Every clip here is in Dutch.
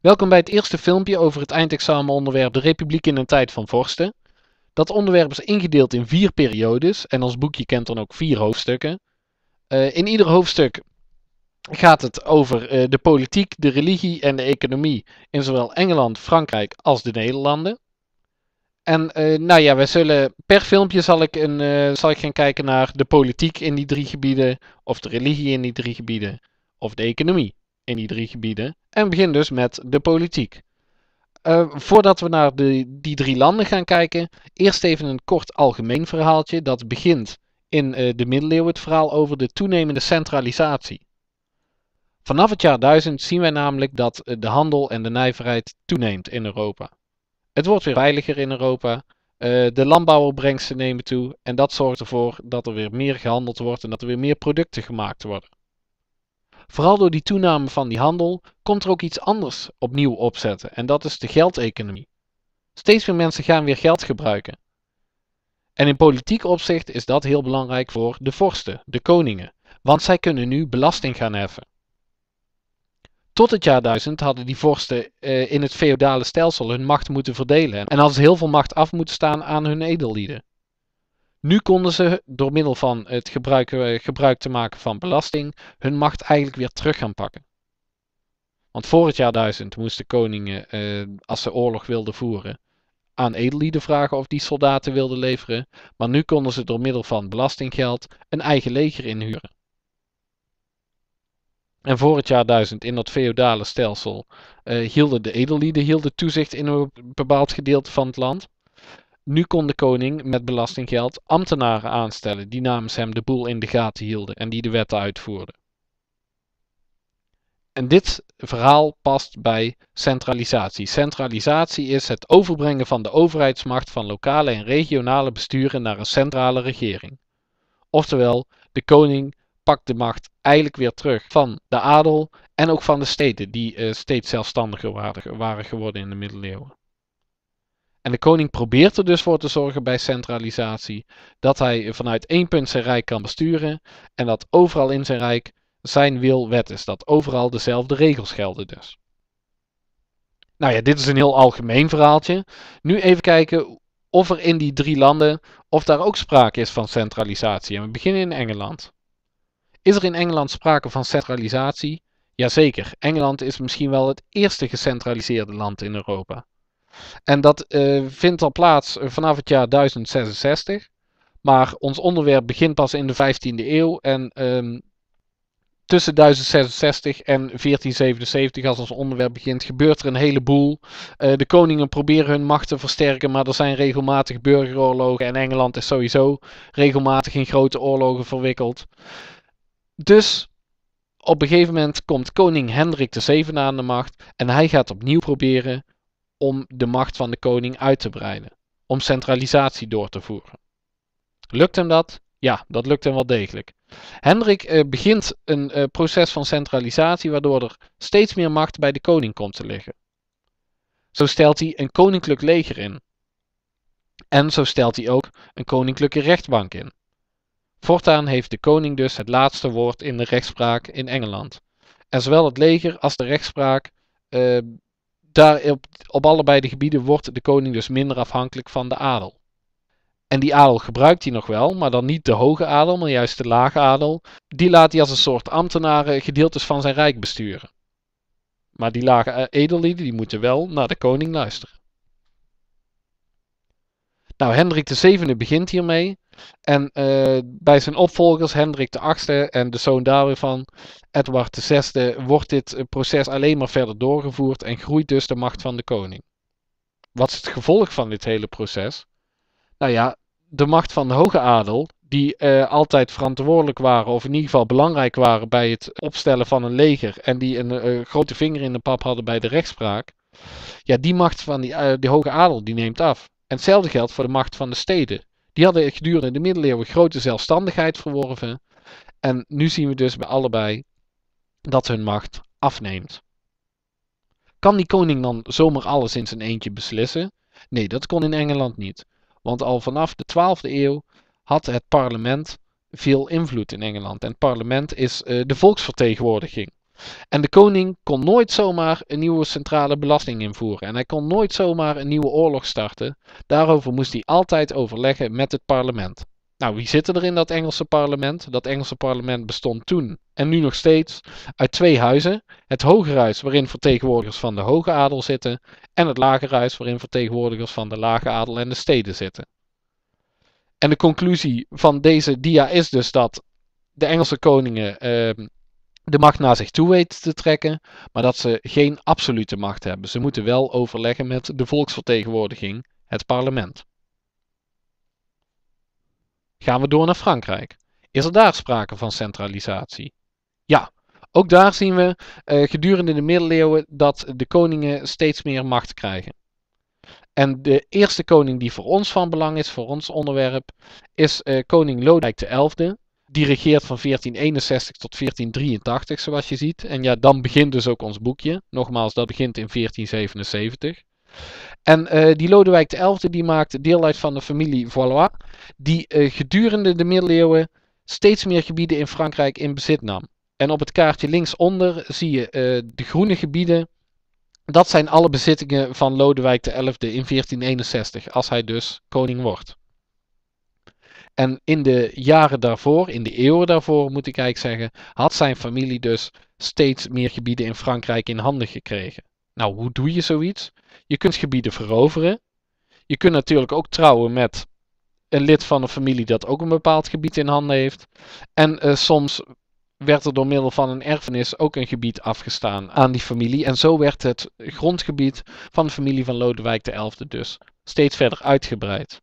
Welkom bij het eerste filmpje over het eindexamenonderwerp De Republiek in een tijd van vorsten. Dat onderwerp is ingedeeld in vier periodes en ons boekje kent dan ook vier hoofdstukken. Eh, in ieder hoofdstuk gaat het over eh, de politiek, de religie en de economie in zowel Engeland, Frankrijk als de Nederlanden. En eh, nou ja, we zullen per filmpje zal ik, een, zal ik gaan kijken naar de politiek in die drie gebieden, of de religie in die drie gebieden, of de economie in die drie gebieden. En begin dus met de politiek. Eh, voordat we naar de, die drie landen gaan kijken, eerst even een kort algemeen verhaaltje. Dat begint in eh, de middeleeuwen het verhaal over de toenemende centralisatie. Vanaf het jaar 1000 zien wij namelijk dat eh, de handel en de nijverheid toeneemt in Europa. Het wordt weer veiliger in Europa, de landbouwopbrengsten nemen toe en dat zorgt ervoor dat er weer meer gehandeld wordt en dat er weer meer producten gemaakt worden. Vooral door die toename van die handel komt er ook iets anders opnieuw opzetten en dat is de geldeconomie. Steeds meer mensen gaan weer geld gebruiken. En in politiek opzicht is dat heel belangrijk voor de vorsten, de koningen, want zij kunnen nu belasting gaan heffen. Tot het jaar 1000 hadden die vorsten eh, in het feodale stelsel hun macht moeten verdelen en hadden ze heel veel macht af moeten staan aan hun edellieden. Nu konden ze door middel van het gebruik, eh, gebruik te maken van belasting hun macht eigenlijk weer terug gaan pakken. Want voor het jaar 1000 moesten koningen, eh, als ze oorlog wilden voeren, aan edellieden vragen of die soldaten wilden leveren. Maar nu konden ze door middel van belastinggeld een eigen leger inhuren. En voor het jaar 1000 in dat feodale stelsel eh, hielden de edellieden hielden toezicht in een bepaald gedeelte van het land. Nu kon de koning met belastinggeld ambtenaren aanstellen die namens hem de boel in de gaten hielden en die de wetten uitvoerden. En dit verhaal past bij centralisatie. Centralisatie is het overbrengen van de overheidsmacht van lokale en regionale besturen naar een centrale regering. Oftewel, de koning pakt de macht eigenlijk weer terug van de adel en ook van de steden, die eh, steeds zelfstandiger waren geworden in de middeleeuwen. En de koning probeert er dus voor te zorgen bij centralisatie dat hij vanuit één punt zijn rijk kan besturen en dat overal in zijn rijk zijn wil wet is, dat overal dezelfde regels gelden dus. Nou ja, dit is een heel algemeen verhaaltje. Nu even kijken of er in die drie landen, of daar ook sprake is van centralisatie. En we beginnen in Engeland. Is er in Engeland sprake van centralisatie? Jazeker, Engeland is misschien wel het eerste gecentraliseerde land in Europa. En dat eh, vindt al plaats eh, vanaf het jaar 1066. Maar ons onderwerp begint pas in de 15e eeuw. En ehm, tussen 1066 en 1477, als ons onderwerp begint, gebeurt er een heleboel. Uh, de koningen proberen hun macht te versterken, maar er zijn regelmatig burgeroorlogen. En Engeland is sowieso regelmatig in grote oorlogen verwikkeld. Dus op een gegeven moment komt koning Hendrik VII aan de macht. En hij gaat opnieuw proberen om de macht van de koning uit te breiden, om centralisatie door te voeren. Lukt hem dat? Ja, dat lukt hem wel degelijk. Hendrik eh, begint een eh, proces van centralisatie waardoor er steeds meer macht bij de koning komt te liggen. Zo stelt hij een koninklijk leger in. En zo stelt hij ook een koninklijke rechtbank in. Voortaan heeft de koning dus het laatste woord in de rechtspraak in Engeland. En zowel het leger als de rechtspraak eh, daar op, op allebei de gebieden wordt de koning dus minder afhankelijk van de adel. En die adel gebruikt hij nog wel, maar dan niet de hoge adel, maar juist de lage adel. Die laat hij als een soort ambtenaren gedeeltes van zijn rijk besturen. Maar die lage eh, edellieden, die moeten wel naar de koning luisteren. Nou, Hendrik VII begint hiermee en eh, bij zijn opvolgers, Hendrik VIII en de zoon daarvan, Edward VI, wordt dit eh, proces alleen maar verder doorgevoerd en groeit dus de macht van de koning. Wat is het gevolg van dit hele proces? Nou ja, de macht van de hoge adel, die eh, altijd verantwoordelijk waren, of in ieder geval belangrijk waren bij het opstellen van een leger, en die een grote vinger in de pap hadden bij de rechtspraak, ja, die macht van die, die hoge adel die neemt af. En hetzelfde geldt voor de macht van de steden. Die hadden gedurende de middeleeuwen grote zelfstandigheid verworven. En nu zien we dus bij allebei dat hun macht afneemt. Kan die koning dan zomaar alles in zijn eentje beslissen? Nee, dat kon in Engeland niet. Want al vanaf de 12e eeuw had het parlement veel invloed in Engeland. En het parlement is eh, de volksvertegenwoordiging. En de koning kon nooit zomaar een nieuwe centrale belasting invoeren. En hij kon nooit zomaar een nieuwe oorlog starten. Daarover moest hij altijd overleggen met het parlement. Nou, wie zitten er in dat Engelse parlement? Dat Engelse parlement bestond toen en nu nog steeds uit twee huizen: het Hogerhuis, waarin vertegenwoordigers van de hoge adel zitten, en het Lagerhuis, waarin vertegenwoordigers van de lage adel en de steden zitten. En de conclusie van deze dia is dus dat de Engelse koningen ehm, de macht naar zich toe weet te trekken, maar dat ze geen absolute macht hebben. Ze moeten wel overleggen met de volksvertegenwoordiging, het parlement. Gaan we door naar Frankrijk. Is er daar sprake van centralisatie? Ja, ook daar zien we eh, gedurende de middeleeuwen dat de koningen steeds meer macht krijgen. En de eerste koning die voor ons van belang is, voor ons onderwerp, is eh, koning Lodewijk XI die regeert van 1461 tot 1483, zoals je ziet. En ja, dan begint dus ook ons boekje. Nogmaals, dat begint in 1477. En eh, die Lodewijk XI die maakt deel uit van de familie Valois, die eh, gedurende de middeleeuwen steeds meer gebieden in Frankrijk in bezit nam. En op het kaartje linksonder zie je eh, de groene gebieden. Dat zijn alle bezittingen van Lodewijk XI in 1461, als hij dus koning wordt. En in de jaren daarvoor, in de eeuwen daarvoor moet ik eigenlijk zeggen, had zijn familie dus steeds meer gebieden in Frankrijk in handen gekregen. Nou, hoe doe je zoiets? Je kunt gebieden veroveren. Je kunt natuurlijk ook trouwen met een lid van een familie dat ook een bepaald gebied in handen heeft. En eh, soms werd er door middel van een erfenis ook een gebied afgestaan aan die familie. En zo werd het grondgebied van de familie van Lodewijk XI dus steeds verder uitgebreid.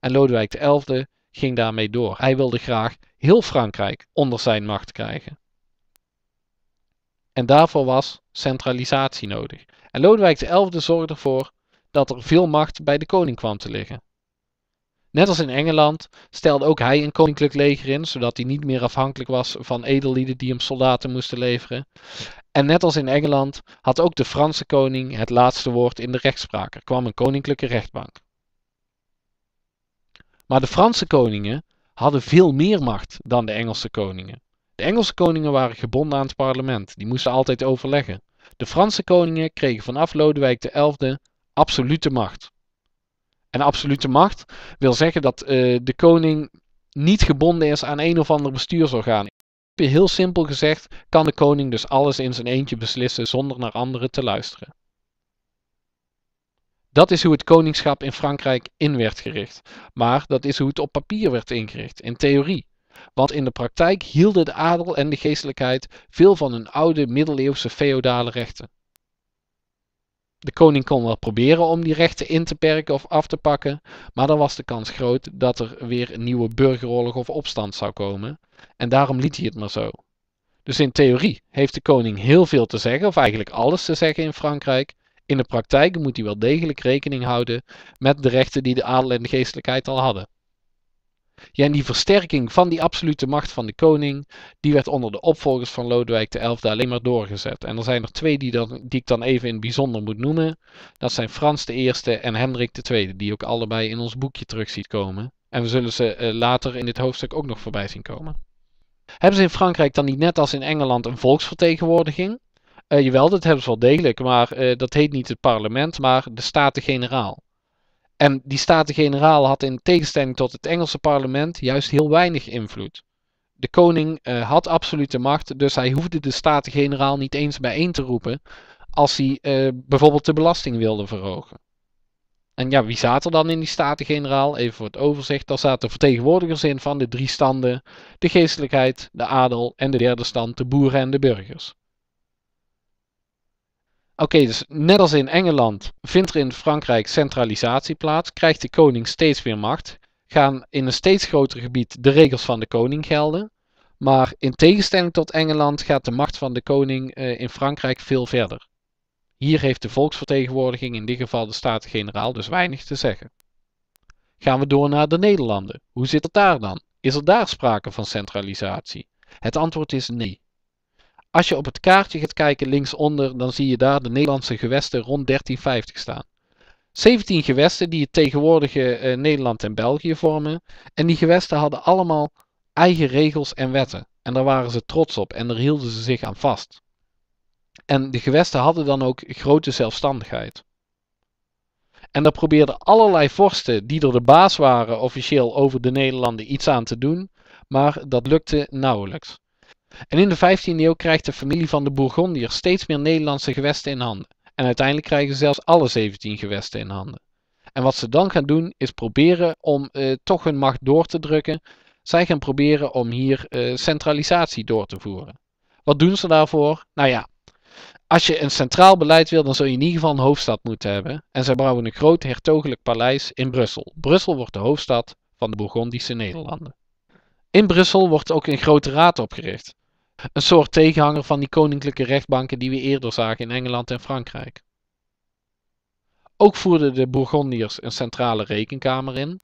En Lodewijk XI ging daarmee door. Hij wilde graag heel Frankrijk onder zijn macht krijgen. En daarvoor was centralisatie nodig. En Lodewijk XI zorgde ervoor dat er veel macht bij de koning kwam te liggen. Net als in Engeland stelde ook hij een koninklijk leger in, zodat hij niet meer afhankelijk was van edellieden die hem soldaten moesten leveren. En net als in Engeland had ook de Franse koning het laatste woord in de rechtspraak. Er kwam een koninklijke rechtbank. Maar de Franse koningen hadden veel meer macht dan de Engelse koningen. De Engelse koningen waren gebonden aan het parlement, die moesten altijd overleggen. De Franse koningen kregen vanaf Lodewijk XI absolute macht. En absolute macht wil zeggen dat eh, de koning niet gebonden is aan een of ander bestuursorgaan. Heel simpel gezegd kan de koning dus alles in zijn eentje beslissen zonder naar anderen te luisteren. Dat is hoe het koningschap in Frankrijk in werd gericht. Maar dat is hoe het op papier werd ingericht, in theorie. Want in de praktijk hielden de adel en de geestelijkheid veel van hun oude middeleeuwse feodale rechten. De koning kon wel proberen om die rechten in te perken of af te pakken, maar dan was de kans groot dat er weer een nieuwe burgeroorlog of opstand zou komen. En daarom liet hij het maar zo. Dus in theorie heeft de koning heel veel te zeggen, of eigenlijk alles te zeggen in Frankrijk, in de praktijk moet hij wel degelijk rekening houden met de rechten die de adel en de geestelijkheid al hadden. Ja, en die versterking van die absolute macht van de koning, die werd onder de opvolgers van Lodewijk XI alleen maar doorgezet. En er zijn er twee die, die ik dan even in het bijzonder moet noemen. Dat zijn Frans I en Hendrik II, die ook allebei in ons boekje terug ziet komen. En we zullen ze eh, later in dit hoofdstuk ook nog voorbij zien komen. Hebben ze in Frankrijk dan niet net als in Engeland een volksvertegenwoordiging? Uh, jawel, dat hebben ze wel degelijk, maar eh, dat heet niet het parlement, maar de Staten-Generaal. En die Staten-Generaal had in tegenstelling tot het Engelse parlement juist heel weinig invloed. De koning eh, had absolute macht, dus hij hoefde de Staten-Generaal niet eens bijeen te roepen als hij bijvoorbeeld de belasting wilde verhogen. En ja, wie zaten er dan in die Staten-Generaal? Even voor het overzicht, daar zaten vertegenwoordigers in van de drie standen, de geestelijkheid, de adel en de derde stand, de boeren en de burgers. Oké, dus net als in Engeland vindt er in Frankrijk centralisatie plaats, krijgt de koning steeds meer macht, gaan in een steeds groter gebied de regels van de koning gelden. Maar in tegenstelling tot Engeland gaat de macht van de koning eh, in Frankrijk veel verder. Hier heeft de volksvertegenwoordiging, in dit geval de Staten-Generaal, dus weinig te zeggen. Gaan we door naar de Nederlanden. Hoe zit het daar dan? Is er daar sprake van centralisatie? Het antwoord is nee. Als je op het kaartje gaat kijken linksonder, dan zie je daar de Nederlandse gewesten rond 1350 staan. 17 gewesten die het tegenwoordige eh, Nederland en België vormen. En die gewesten hadden allemaal eigen regels en wetten. En daar waren ze trots op en daar hielden ze zich aan vast. En de gewesten hadden dan ook grote zelfstandigheid. En daar probeerden allerlei vorsten die er de baas waren officieel over de Nederlanden iets aan te doen, maar dat lukte nauwelijks. En in de 15e eeuw krijgt de familie van de Bourgondiërs steeds meer Nederlandse gewesten in handen. En uiteindelijk krijgen ze zelfs alle 17 gewesten in handen. En wat ze dan gaan doen is proberen om eh, toch hun macht door te drukken. Zij gaan proberen om hier eh, centralisatie door te voeren. Wat doen ze daarvoor? Nou ja, als je een centraal beleid wil, dan zul je in ieder geval een hoofdstad moeten hebben. En zij bouwen een groot hertogelijk paleis in Brussel. Brussel wordt de hoofdstad van de Bourgondische Nederlanden. In Brussel wordt ook een grote raad opgericht. Een soort tegenhanger van die koninklijke rechtbanken die we eerder zagen in Engeland en Frankrijk. Ook voerden de Bourgondiërs een centrale rekenkamer in,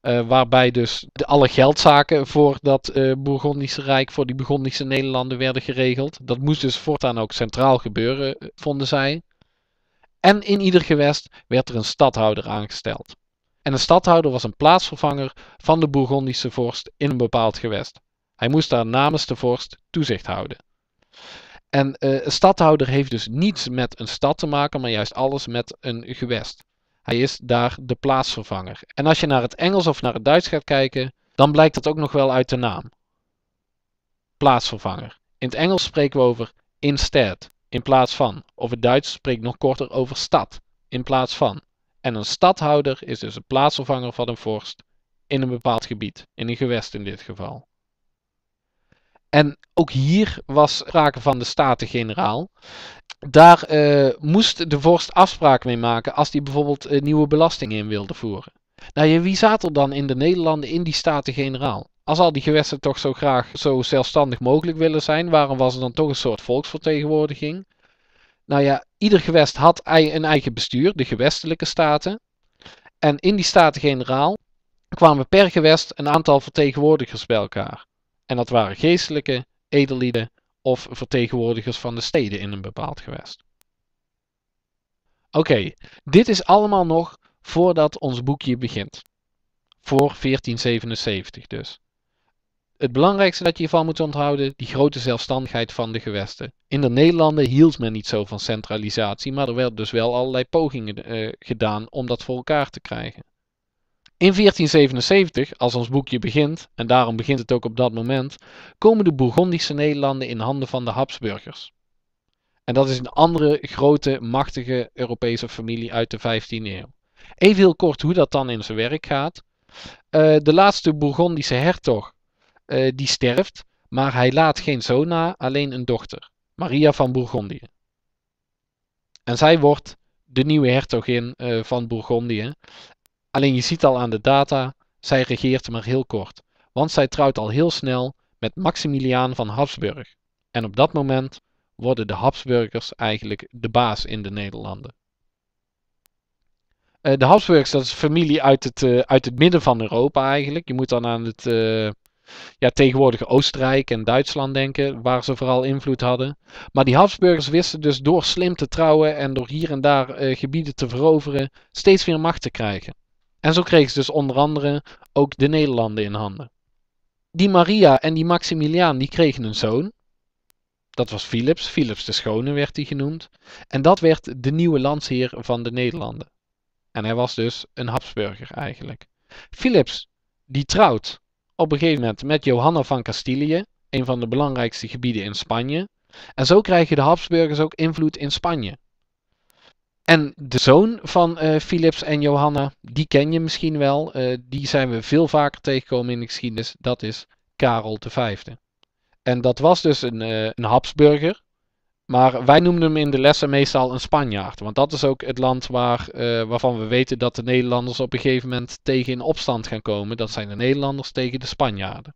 eh, waarbij dus alle geldzaken voor dat uh, Bourgondische Rijk, voor die Bourgondische Nederlanden werden geregeld. Dat moest dus voortaan ook centraal gebeuren, eh, vonden zij. En in ieder gewest werd er een stadhouder aangesteld. En een stadhouder was een plaatsvervanger van de Bourgondische vorst in een bepaald gewest. Hij moest daar namens de vorst toezicht houden. En eh, een stadhouder heeft dus niets met een stad te maken, maar juist alles met een gewest. Hij is daar de plaatsvervanger. En als je naar het Engels of naar het Duits gaat kijken, dan blijkt dat ook nog wel uit de naam. Plaatsvervanger. In het Engels spreken we over instead, in plaats van. Of het Duits spreekt nog korter over stad, in plaats van. En een stadhouder is dus een plaatsvervanger van een vorst in een bepaald gebied, in een gewest in dit geval. En ook hier was sprake van de Staten-Generaal. Daar eh, moest de vorst afspraak mee maken als hij bijvoorbeeld eh, nieuwe belastingen in wilde voeren. Nou, wie zat er dan in de Nederlanden in die Staten-Generaal? Als al die gewesten toch zo graag zo zelfstandig mogelijk willen zijn, waarom was er dan toch een soort volksvertegenwoordiging? Nou ja, ieder gewest had een eigen bestuur, de gewestelijke staten. En in die Staten-Generaal kwamen per gewest een aantal vertegenwoordigers bij elkaar. En dat waren geestelijke, edellieden of vertegenwoordigers van de steden in een bepaald gewest. Oké, dit is allemaal nog voordat ons boekje begint. Voor 1477 dus. Het belangrijkste dat je hiervan moet onthouden, die grote zelfstandigheid van de gewesten. In de Nederlanden hield men niet zo van centralisatie, maar er werden dus wel allerlei pogingen eh, gedaan om dat voor elkaar te krijgen. In 1477, als ons boekje begint, en daarom begint het ook op dat moment, komen de Bourgondische Nederlanden in handen van de Habsburgers. En dat is een andere grote, machtige Europese familie uit de 15e eeuw. Even heel kort hoe dat dan in zijn werk gaat. Eh, de laatste Bourgondische hertog, eh, die sterft, maar hij laat geen zoon na, alleen een dochter, Maria van Bourgondië. En zij wordt de nieuwe hertogin eh, van Bourgondië. Alleen je ziet al aan de data, zij regeert maar heel kort, want zij trouwt al heel snel met Maximiliaan van Habsburg. En op dat moment worden de Habsburgers eigenlijk de baas in de Nederlanden. Eh, de Habsburgs, dat is familie uit het, eh, uit het midden van Europa eigenlijk. Je moet dan aan het eh, ja, tegenwoordige Oostenrijk en Duitsland denken, waar ze vooral invloed hadden. Maar die Habsburgers wisten dus door slim te trouwen en door hier en daar gebieden te veroveren, steeds meer macht te krijgen. En zo kregen ze dus onder andere ook de Nederlanden in handen. Die Maria en die Maximiliaan die kregen een zoon. Dat was Philips, Philips de Schone werd hij genoemd. En dat werd de nieuwe landsheer van de Nederlanden. En hij was dus een Habsburger eigenlijk. Philips, die trouwt op een gegeven moment met Johanna van Castilië, een van de belangrijkste gebieden in Spanje. En zo krijgen de Habsburgers ook invloed in Spanje. En de zoon van eh, Philips en Johanna, die ken je misschien wel. Eh, die zijn we veel vaker tegengekomen in de geschiedenis. Dat is Karel V. En dat was dus een, eh, een Habsburger. Maar wij noemden hem in de lessen meestal een Spanjaard. Want dat is ook het land waar, waarvan we weten dat de Nederlanders op een gegeven moment tegen in opstand gaan komen. Dat zijn de Nederlanders tegen de Spanjaarden.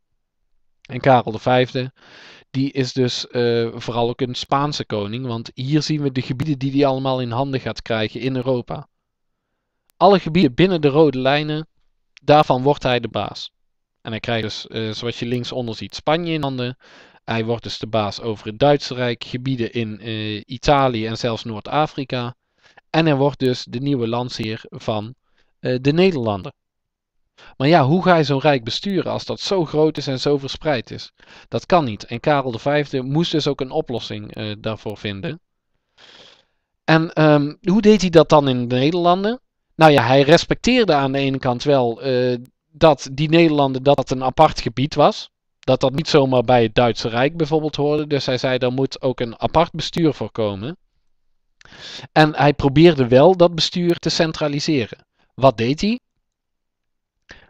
En Karel V, die is dus eh, vooral ook een Spaanse koning, want hier zien we de gebieden die hij allemaal in handen gaat krijgen in Europa. Alle gebieden binnen de rode lijnen, daarvan wordt hij de baas. En hij krijgt dus, eh, zoals je linksonder ziet, Spanje in handen. Hij wordt dus de baas over het Duitse Rijk, gebieden in eh, Italië en zelfs Noord-Afrika. En hij wordt dus de nieuwe landsheer van de Nederlanden. Maar ja, hoe ga je zo'n rijk besturen als dat zo groot is en zo verspreid is? Dat kan niet. En Karel V moest dus ook een oplossing eh, daarvoor vinden. En ehm, hoe deed hij dat dan in de Nederlanden? Nou ja, hij respecteerde aan de ene kant wel eh, dat die Nederlanden dat een apart gebied was. Dat dat niet zomaar bij het Duitse Rijk bijvoorbeeld hoorde. Dus hij zei, er moet ook een apart bestuur voor komen. En hij probeerde wel dat bestuur te centraliseren. Wat deed hij?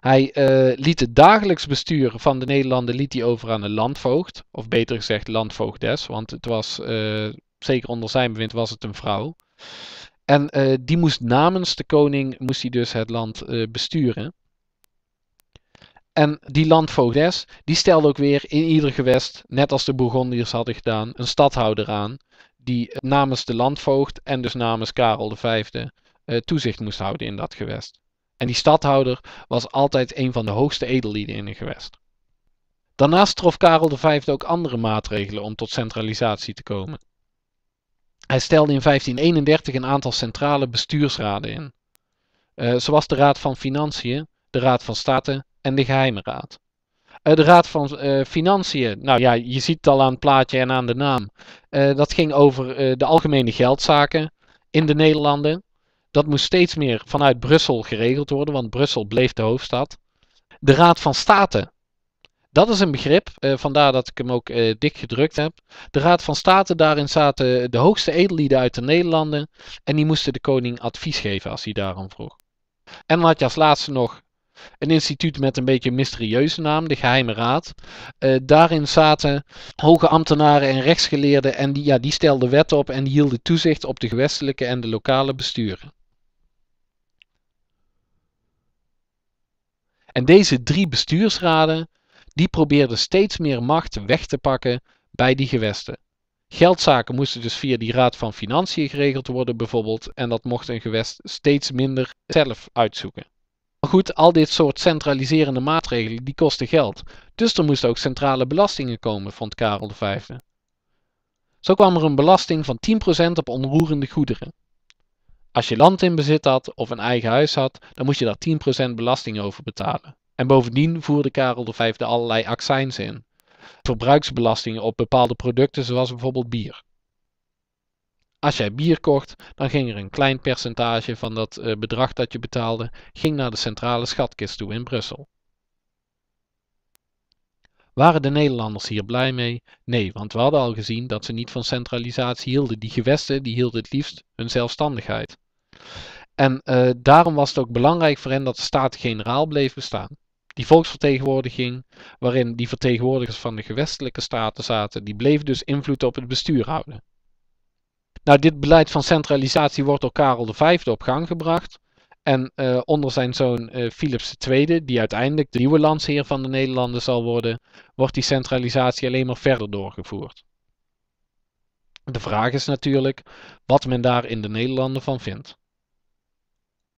Hij eh, liet het dagelijks bestuur van de Nederlanden liet hij over aan een landvoogd. Of beter gezegd landvoogdes, want het was, eh, zeker onder zijn bewind was het een vrouw. En eh, die moest namens de koning, moest hij dus het land besturen. En die landvoogdes, die stelde ook weer in ieder gewest, net als de Bourgondiërs hadden gedaan, een stadhouder aan. Die namens de landvoogd en dus namens Karel V toezicht moest houden in dat gewest. En die stadhouder was altijd een van de hoogste edellieden in een gewest. Daarnaast trof Karel V ook andere maatregelen om tot centralisatie te komen. Hij stelde in 1531 een aantal centrale bestuursraden in, eh, zoals de Raad van Financiën, de Raad van Staten en de Geheime Raad. Eh, de Raad van eh, Financiën, nou ja, je ziet het al aan het plaatje en aan de naam. dat ging over de algemene geldzaken in de Nederlanden. Dat moest steeds meer vanuit Brussel geregeld worden, want Brussel bleef de hoofdstad. De Raad van State. Dat is een begrip, eh, vandaar dat ik hem ook eh, dik gedrukt heb. De Raad van State, daarin zaten de hoogste edellieden uit de Nederlanden. En die moesten de koning advies geven als hij daarom vroeg. En dan had je als laatste nog een instituut met een beetje een mysterieuze naam, de Geheime Raad. Eh, daarin zaten hoge ambtenaren en rechtsgeleerden en die, ja, die stelden wetten op en die hielden toezicht op de gewestelijke en de lokale besturen. En deze drie bestuursraden, die probeerden steeds meer macht weg te pakken bij die gewesten. Geldzaken moesten dus via die Raad van Financiën geregeld worden bijvoorbeeld en dat mocht een gewest steeds minder zelf uitzoeken. Maar goed, al dit soort centraliserende maatregelen die kosten geld, dus er moesten ook centrale belastingen komen, vond Karel V. Zo kwam er een belasting van 10% op onroerende goederen. Als je land in bezit had of een eigen huis had, dan moest je daar 10% belasting over betalen. En bovendien voerde Karel V allerlei accijns in. Verbruiksbelastingen op bepaalde producten zoals bijvoorbeeld bier. Als jij bier kocht, dan ging er een klein percentage van dat eh, bedrag dat je betaalde ging naar de centrale schatkist toe in Brussel. Waren de Nederlanders hier blij mee? Nee, want we hadden al gezien dat ze niet van centralisatie hielden. Die gewesten die hielden het liefst hun zelfstandigheid. En eh, daarom was het ook belangrijk voor hen dat de Staten-Generaal bleef bestaan. Die volksvertegenwoordiging, waarin die vertegenwoordigers van de gewestelijke staten zaten, die bleef dus invloed op het bestuur houden. Nou, dit beleid van centralisatie wordt door Karel V op gang gebracht. En eh, onder zijn zoon eh, Philips II, die uiteindelijk de nieuwe landsheer van de Nederlanden zal worden, wordt die centralisatie alleen maar verder doorgevoerd. De vraag is natuurlijk wat men daar in de Nederlanden van vindt.